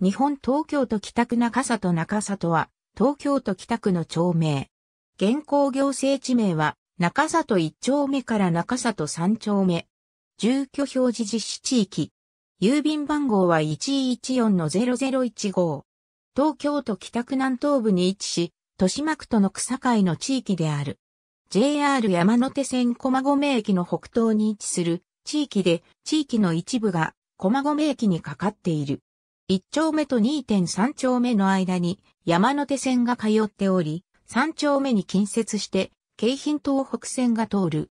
日本東京都北区中里中里は、東京都北区の町名。現行行政地名は、中里1丁目から中里3丁目。住居表示実施地域。郵便番号は114-0015。東京都北区南東部に位置し、豊島区との草海の地域である。JR 山手線駒込駅の北東に位置する地域で、地域の一部が駒込駅にかかっている。1丁目と2.3丁目の間に山手線が通っており、3丁目に近接して京浜東北線が通る。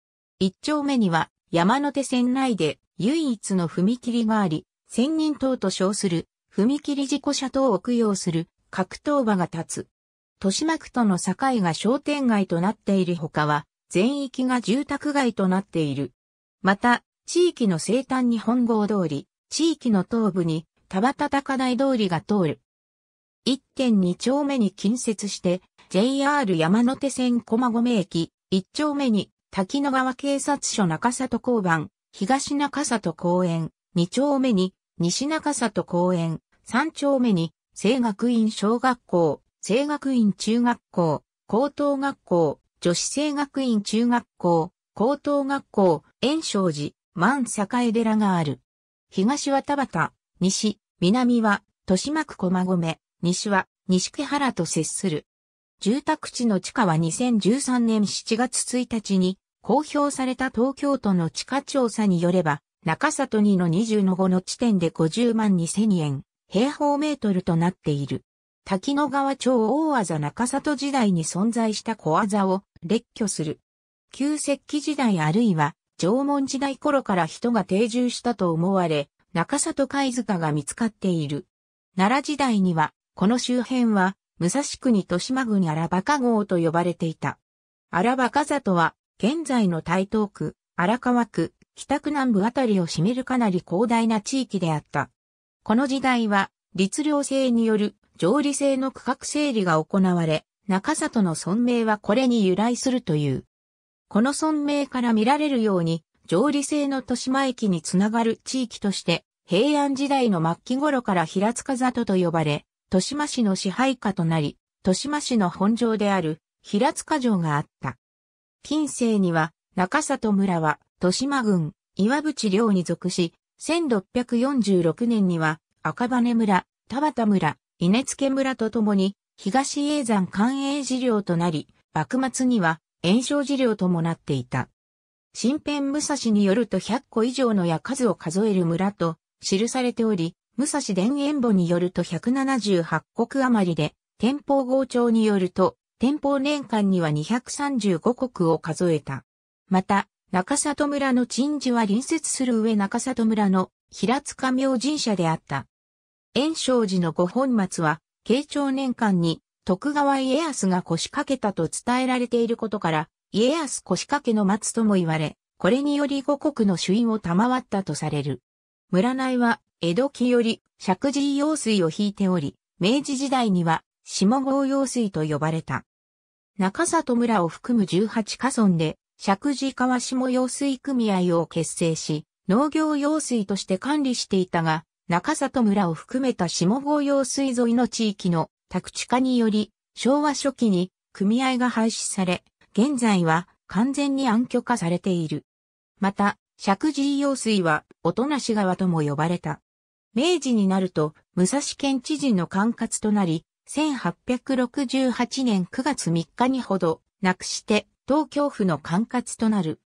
1丁目には山手線内で唯一の踏切があり、千人塔と称する踏切事故車等を供養する格闘場が立つ。豊島区との境が商店街となっているほかは、全域が住宅街となっている。また、地域の西端に本郷通り、地域の東部に田畑高台通りが通る。1.2丁目に近接して、JR 山手線駒込駅、1丁目に滝野川警察署中里交番、東中里公園、2丁目に西中里公園、3丁目に生学院小学校、生学院中学校、高等学校、女子生学院中学校、高等学校、炎章寺、万栄寺がある。東は田畑。西、南は、豊島区駒込、西は、西木原と接する。住宅地の地下は2013年7月1日に公表された東京都の地価調査によれば、中里2の20の5の地点で50万2000円、平方メートルとなっている。滝野川町大技中里時代に存在した小技を列挙する。旧石器時代あるいは縄文時代頃から人が定住したと思われ、中里貝塚が見つかっている。奈良時代には、この周辺は、武蔵国豊島郡荒バカ号と呼ばれていた。荒バカ里は、現在の台東区、荒川区、北区南部あたりを占めるかなり広大な地域であった。この時代は、律令制による上理制の区画整理が行われ、中里の村名はこれに由来するという。この村名から見られるように、上理制の豊島駅につながる地域として、平安時代の末期頃から平塚里と呼ばれ、豊島市の支配下となり、豊島市の本城である平塚城があった。近世には中里村は豊島郡岩淵領に属し、1646年には赤羽村、田畑村、稲付村とともに東永山官営事領となり、幕末には炎症事領ともなっていた。新編武蔵によると100個以上の矢数を数える村と記されており、武蔵田園簿によると178国余りで、天保号帳によると、天保年間には235国を数えた。また、中里村の鎮守は隣接する上中里村の平塚明神社であった。炎章寺の御本末は、慶長年間に徳川家康が腰掛けたと伝えられていることから、家康腰掛けの松とも言われ、これにより五国の主因を賜ったとされる。村内は、江戸期より、石神用水を引いており、明治時代には、下郷用水と呼ばれた。中里村を含む18カ村で、石神川下用水組合を結成し、農業用水として管理していたが、中里村を含めた下郷用水沿いの地域の宅地化により、昭和初期に組合が廃止され、現在は完全に暗挙化されている。また、石神用水は、音無川とも呼ばれた。明治になると、武蔵県知事の管轄となり、1868年9月3日にほど、なくして、東京府の管轄となる。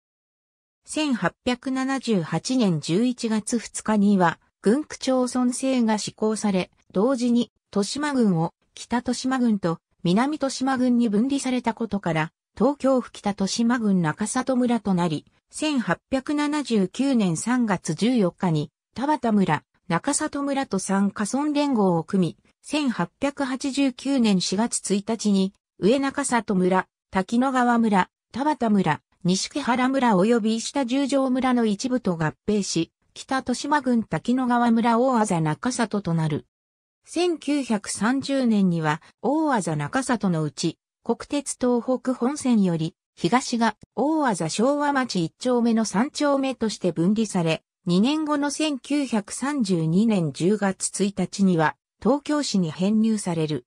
1878年11月2日には、軍区町村制が施行され、同時に、豊島郡を北豊島郡と南豊島郡に分離されたことから、東京府北豊島郡中里村となり、1879年3月14日に、田畑村、中里村と三加村連合を組み、1889年4月1日に、上中里村、滝野川村、田畑村、西木原村及び下十条村の一部と合併し、北豊島郡滝野川村大あ中里となる。1930年には大あ中里のうち、国鉄東北本線より東が大技昭和町一丁目の三丁目として分離され、2年後の1932年10月1日には東京市に編入される。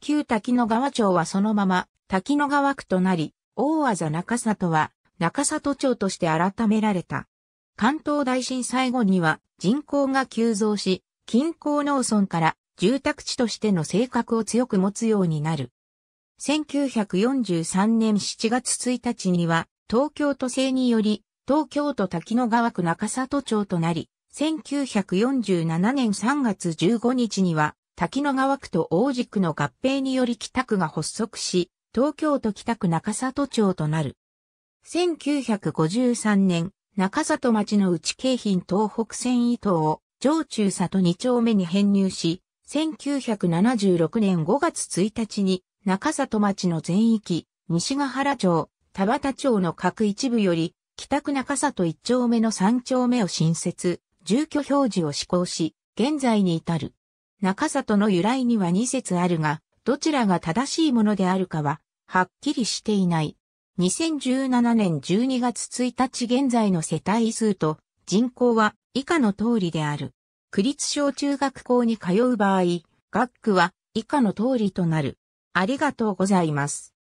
旧滝野川町はそのまま滝野川区となり、大技中里は中里町として改められた。関東大震災後には人口が急増し、近郊農村から住宅地としての性格を強く持つようになる。1943年7月1日には、東京都政により、東京都滝野川区中里町となり、1947年3月15日には、滝野川区と大地区の合併により北区が発足し、東京都北区中里町となる。1953年、中里町の内京浜東北線伊東を上中里2丁目に編入し、1976年5月1日に中里町の全域、西ヶ原町、田畑町の各一部より、北区中里一丁目の三丁目を新設、住居表示を施行し、現在に至る。中里の由来には2説あるが、どちらが正しいものであるかは、はっきりしていない。2017年12月1日現在の世帯数と人口は以下の通りである。区立小中学校に通う場合、学区は以下の通りとなる。ありがとうございます。